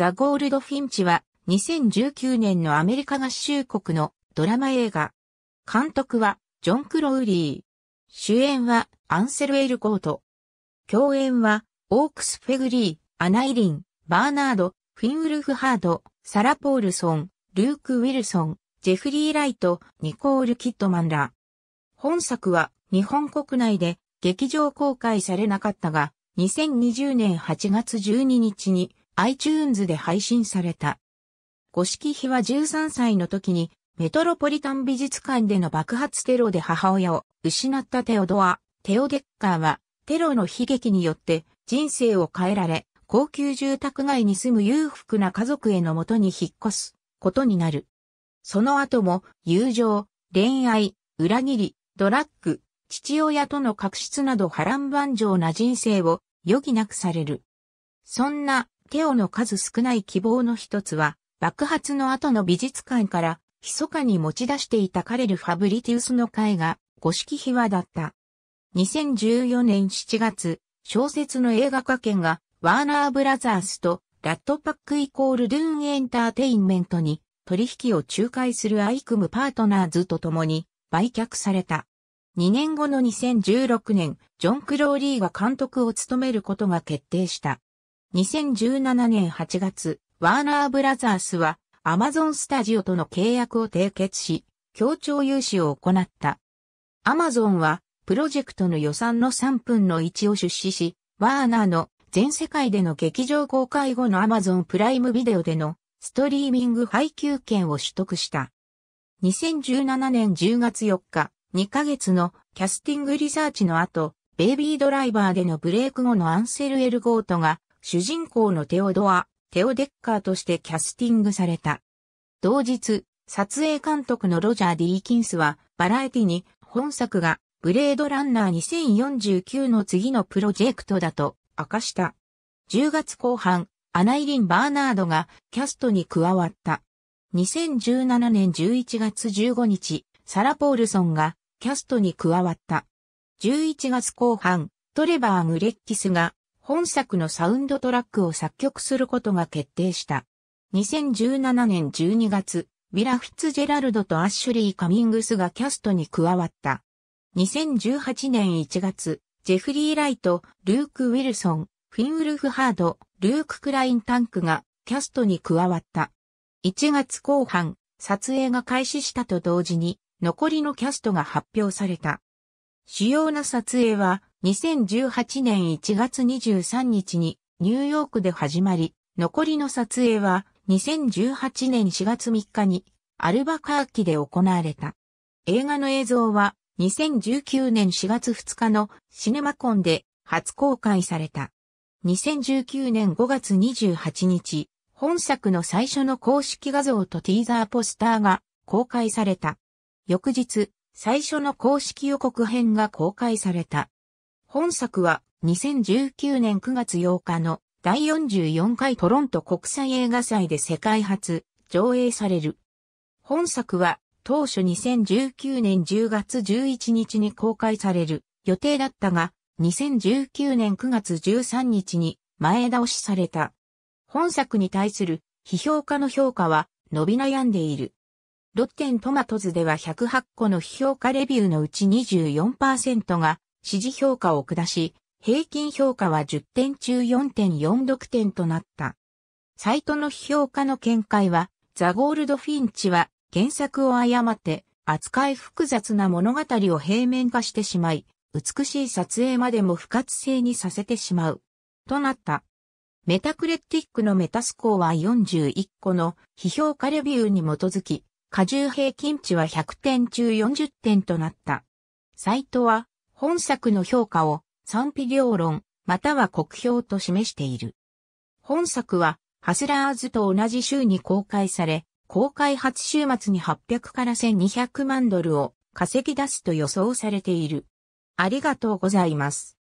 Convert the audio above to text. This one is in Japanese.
ザ・ゴールド・フィンチは2019年のアメリカ合衆国のドラマ映画。監督はジョン・クロウリー。主演はアンセル・エル・コート。共演はオークス・フェグリー、アナイリン、バーナード、フィンウルフ・ハード、サラ・ポールソン、ルーク・ウィルソン、ジェフリー・ライト、ニコール・キットマンら。本作は日本国内で劇場公開されなかったが、2020年8月12日に iTunes で配信された。五色比は13歳の時にメトロポリタン美術館での爆発テロで母親を失ったテオドア、テオデッカーはテロの悲劇によって人生を変えられ、高級住宅街に住む裕福な家族へのもとに引っ越すことになる。その後も友情、恋愛、裏切り、ドラッグ、父親との確執など波乱万丈な人生を余儀なくされる。そんなテオの数少ない希望の一つは、爆発の後の美術館から、密かに持ち出していたカレル・ファブリティウスの絵画、五色秘話だった。2014年7月、小説の映画化権が、ワーナーブラザースと、ラットパックイコールルーンエンターテインメントに、取引を仲介するアイクムパートナーズと共に、売却された。2年後の2016年、ジョン・クローリーが監督を務めることが決定した。2017年8月、ワーナーブラザースはアマゾンスタジオとの契約を締結し、協調融資を行った。アマゾンはプロジェクトの予算の3分の1を出資し、ワーナーの全世界での劇場公開後のアマゾンプライムビデオでのストリーミング配給権を取得した。2017年10月4日、2ヶ月のキャスティングリサーチの後、ベイビードライバーでのブレイク後のアンセル・エル・ゴートが主人公のテオドア、テオ・デッカーとしてキャスティングされた。同日、撮影監督のロジャー・ディーキンスは、バラエティに本作がブレードランナー2049の次のプロジェクトだと明かした。10月後半、アナイリン・バーナードがキャストに加わった。2017年11月15日、サラ・ポールソンがキャストに加わった。11月後半、トレバー・ムレッキスが本作のサウンドトラックを作曲することが決定した。2017年12月、ィラ・フィッツジェラルドとアッシュリー・カミングスがキャストに加わった。2018年1月、ジェフリー・ライト、ルーク・ウィルソン、フィンウルフ・ハード、ルーク・クライン・タンクがキャストに加わった。1月後半、撮影が開始したと同時に、残りのキャストが発表された。主要な撮影は、2018年1月23日にニューヨークで始まり、残りの撮影は2018年4月3日にアルバカーキで行われた。映画の映像は2019年4月2日のシネマコンで初公開された。2019年5月28日、本作の最初の公式画像とティーザーポスターが公開された。翌日、最初の公式予告編が公開された。本作は2019年9月8日の第44回トロント国際映画祭で世界初上映される。本作は当初2019年10月11日に公開される予定だったが2019年9月13日に前倒しされた。本作に対する批評家の評価は伸び悩んでいる。ロッテントマトズでは108個の批評家レビューのうち24%が支持評価を下し、平均評価は10点中4.46点となった。サイトの批評家の見解は、ザ・ゴールド・フィンチは原作を誤って扱い複雑な物語を平面化してしまい、美しい撮影までも不活性にさせてしまう。となった。メタクレティックのメタスコアは41個の批評家レビューに基づき、過重平均値は100点中40点となった。サイトは本作の評価を賛否両論、または酷評と示している。本作は、ハスラーズと同じ週に公開され、公開初週末に800から1200万ドルを稼ぎ出すと予想されている。ありがとうございます。